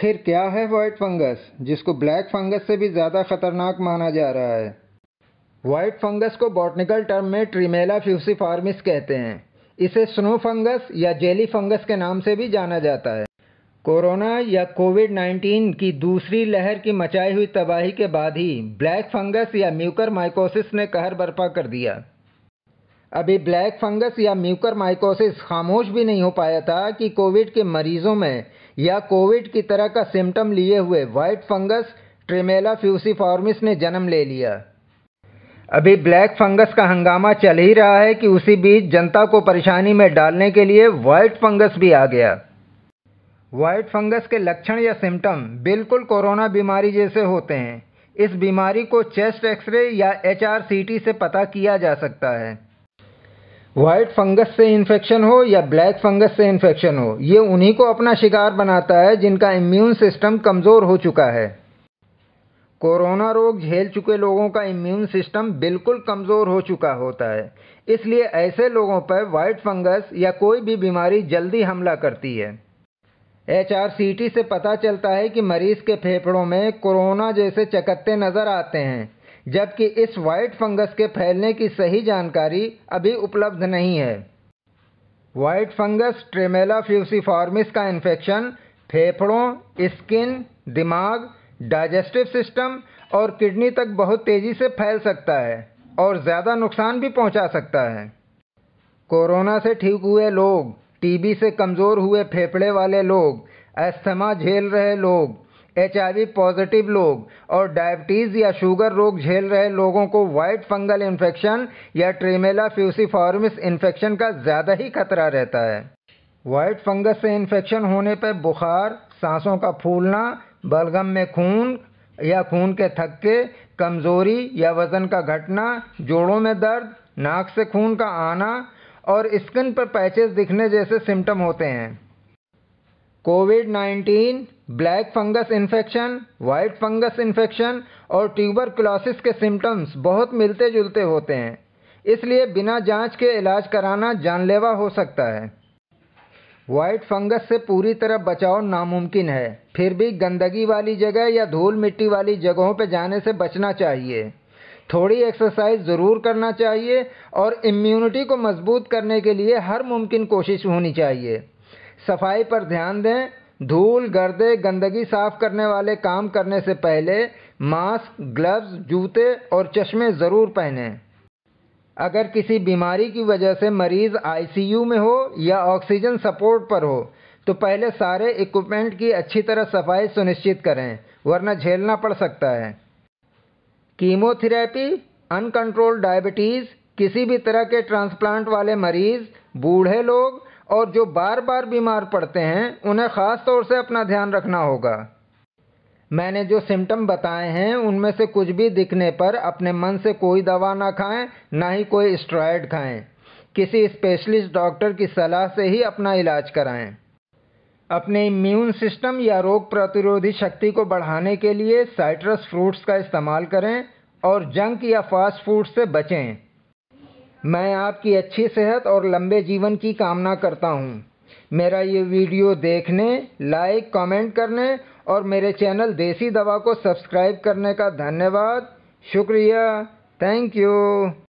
आखिर क्या है वाइट फंगस जिसको ब्लैक फंगस से भी ज़्यादा खतरनाक माना जा रहा है वाइट फंगस को बॉटनिकल टर्म में ट्रीमेला फ्यूसीफार्मिस कहते हैं इसे स्नो फंगस या जेली फंगस के नाम से भी जाना जाता है कोरोना या कोविड 19 की दूसरी लहर की मचाई हुई तबाही के बाद ही ब्लैक फंगस या म्यूकर माइकोसिस ने कहर बर्पा कर दिया अभी ब्लैक फंगस या म्यूकर माइकोसिस खामोश भी नहीं हो पाया था कि कोविड के मरीजों में या कोविड की तरह का सिम्टम लिए हुए वाइट फंगस ट्रेमेला फ्यूसीफॉर्मिस ने जन्म ले लिया अभी ब्लैक फंगस का हंगामा चल ही रहा है कि उसी बीच जनता को परेशानी में डालने के लिए वाइट फंगस भी आ गया वाइट फंगस के लक्षण या सिम्टम बिल्कुल कोरोना बीमारी जैसे होते हैं इस बीमारी को चेस्ट एक्सरे या एच से पता किया जा सकता है वाइट फंगस से इन्फेक्शन हो या ब्लैक फंगस से इन्फेक्शन हो ये उन्हीं को अपना शिकार बनाता है जिनका इम्यून सिस्टम कमज़ोर हो चुका है कोरोना रोग झेल चुके लोगों का इम्यून सिस्टम बिल्कुल कमज़ोर हो चुका होता है इसलिए ऐसे लोगों पर वाइट फंगस या कोई भी बीमारी जल्दी हमला करती है एच से पता चलता है कि मरीज़ के फेफड़ों में कोरोना जैसे चकत्ते नज़र आते हैं जबकि इस वाइट फंगस के फैलने की सही जानकारी अभी उपलब्ध नहीं है वाइट फंगस ट्रेमेला फ्यूसीफॉर्मिस का इन्फेक्शन फेफड़ों स्किन दिमाग डाइजेस्टिव सिस्टम और किडनी तक बहुत तेज़ी से फैल सकता है और ज़्यादा नुकसान भी पहुंचा सकता है कोरोना से ठीक हुए लोग टीबी से कमज़ोर हुए फेफड़े वाले लोग अस्थमा झेल रहे लोग एच पॉजिटिव लोग और डायबिटीज़ या शुगर रोग झेल रहे लोगों को वाइट फंगल इन्फेक्शन या ट्रेमेला फ्यूसीफॉर्मिस इन्फेक्शन का ज़्यादा ही खतरा रहता है वाइट फंगस से इन्फेक्शन होने पर बुखार सांसों का फूलना बलगम में खून या खून के थक्के कमज़ोरी या वज़न का घटना जोड़ों में दर्द नाक से खून का आना और स्किन पर पैचेस दिखने जैसे सिम्टम होते हैं covid black fungus infection white fungus infection और ट्यूबर ट्यूबरकुलोसिस के सिम्टम्स बहुत मिलते जुलते होते हैं इसलिए बिना जांच के इलाज कराना जानलेवा हो सकता है वाइट फंगस से पूरी तरह बचाव नामुमकिन है फिर भी गंदगी वाली जगह या धूल मिट्टी वाली जगहों पर जाने से बचना चाहिए थोड़ी एक्सरसाइज ज़रूर करना चाहिए और इम्यूनिटी को मजबूत करने के लिए हर मुमकिन कोशिश होनी चाहिए सफाई पर ध्यान दें धूल गर्दे गंदगी साफ करने वाले काम करने से पहले मास्क ग्लव्स जूते और चश्मे ज़रूर पहने अगर किसी बीमारी की वजह से मरीज़ आईसीयू में हो या ऑक्सीजन सपोर्ट पर हो तो पहले सारे इक्विपमेंट की अच्छी तरह सफाई सुनिश्चित करें वरना झेलना पड़ सकता है कीमोथेरेपी अनकंट्रोल्ड डायबिटीज़ किसी भी तरह के ट्रांसप्लांट वाले मरीज़ बूढ़े लोग और जो बार बार बीमार पड़ते हैं उन्हें ख़ास तौर से अपना ध्यान रखना होगा मैंने जो सिम्टम बताए हैं उनमें से कुछ भी दिखने पर अपने मन से कोई दवा ना खाएं ना ही कोई स्ट्रॉयड खाएं किसी स्पेशलिस्ट डॉक्टर की सलाह से ही अपना इलाज कराएं अपने इम्यून सिस्टम या रोग प्रतिरोधी शक्ति को बढ़ाने के लिए साइट्रस फ्रूट्स का इस्तेमाल करें और जंक या फास्ट फूड से बचें मैं आपकी अच्छी सेहत और लंबे जीवन की कामना करता हूँ मेरा ये वीडियो देखने लाइक कमेंट करने और मेरे चैनल देसी दवा को सब्सक्राइब करने का धन्यवाद शुक्रिया थैंक यू